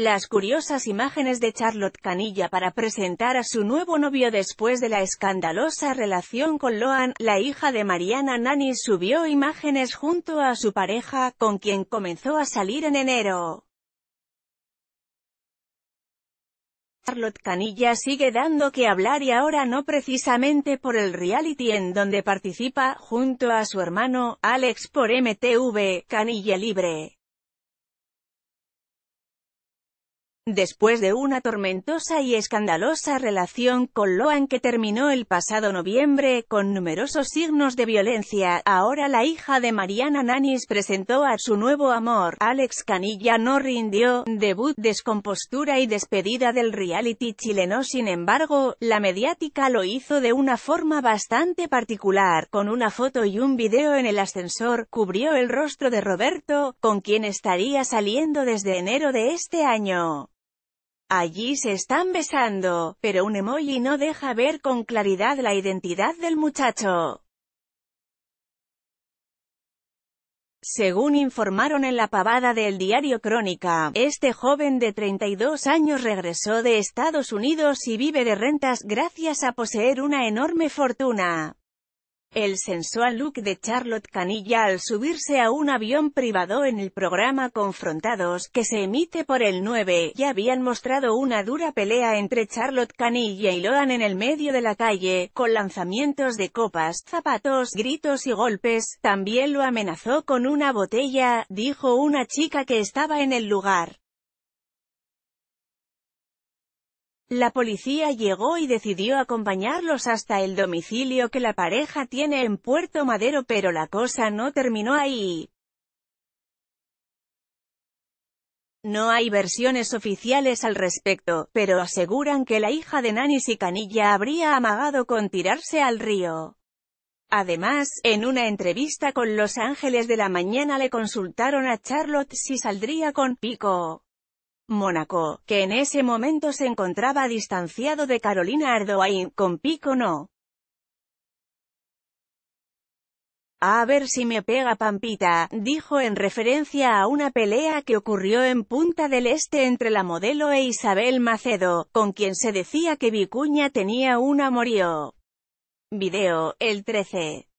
Las curiosas imágenes de Charlotte Canilla para presentar a su nuevo novio después de la escandalosa relación con Loan, la hija de Mariana Nani subió imágenes junto a su pareja, con quien comenzó a salir en enero. Charlotte Canilla sigue dando que hablar y ahora no precisamente por el reality en donde participa, junto a su hermano, Alex por MTV, Canilla Libre. Después de una tormentosa y escandalosa relación con Loan que terminó el pasado noviembre con numerosos signos de violencia, ahora la hija de Mariana Nanis presentó a su nuevo amor. Alex Canilla no rindió, debut, descompostura y despedida del reality chileno. Sin embargo, la mediática lo hizo de una forma bastante particular, con una foto y un video en el ascensor, cubrió el rostro de Roberto, con quien estaría saliendo desde enero de este año. Allí se están besando, pero un emoji no deja ver con claridad la identidad del muchacho. Según informaron en la pavada del diario Crónica, este joven de 32 años regresó de Estados Unidos y vive de rentas gracias a poseer una enorme fortuna. El sensual look de Charlotte Canilla al subirse a un avión privado en el programa Confrontados, que se emite por el 9, ya habían mostrado una dura pelea entre Charlotte Canilla y Loan en el medio de la calle, con lanzamientos de copas, zapatos, gritos y golpes, también lo amenazó con una botella, dijo una chica que estaba en el lugar. La policía llegó y decidió acompañarlos hasta el domicilio que la pareja tiene en Puerto Madero pero la cosa no terminó ahí. No hay versiones oficiales al respecto, pero aseguran que la hija de Nanny y Canilla habría amagado con tirarse al río. Además, en una entrevista con Los Ángeles de la Mañana le consultaron a Charlotte si saldría con Pico. Mónaco, que en ese momento se encontraba distanciado de Carolina Ardoain, con pico no. A ver si me pega Pampita, dijo en referencia a una pelea que ocurrió en Punta del Este entre la modelo e Isabel Macedo, con quien se decía que Vicuña tenía un amorío. Video, el 13.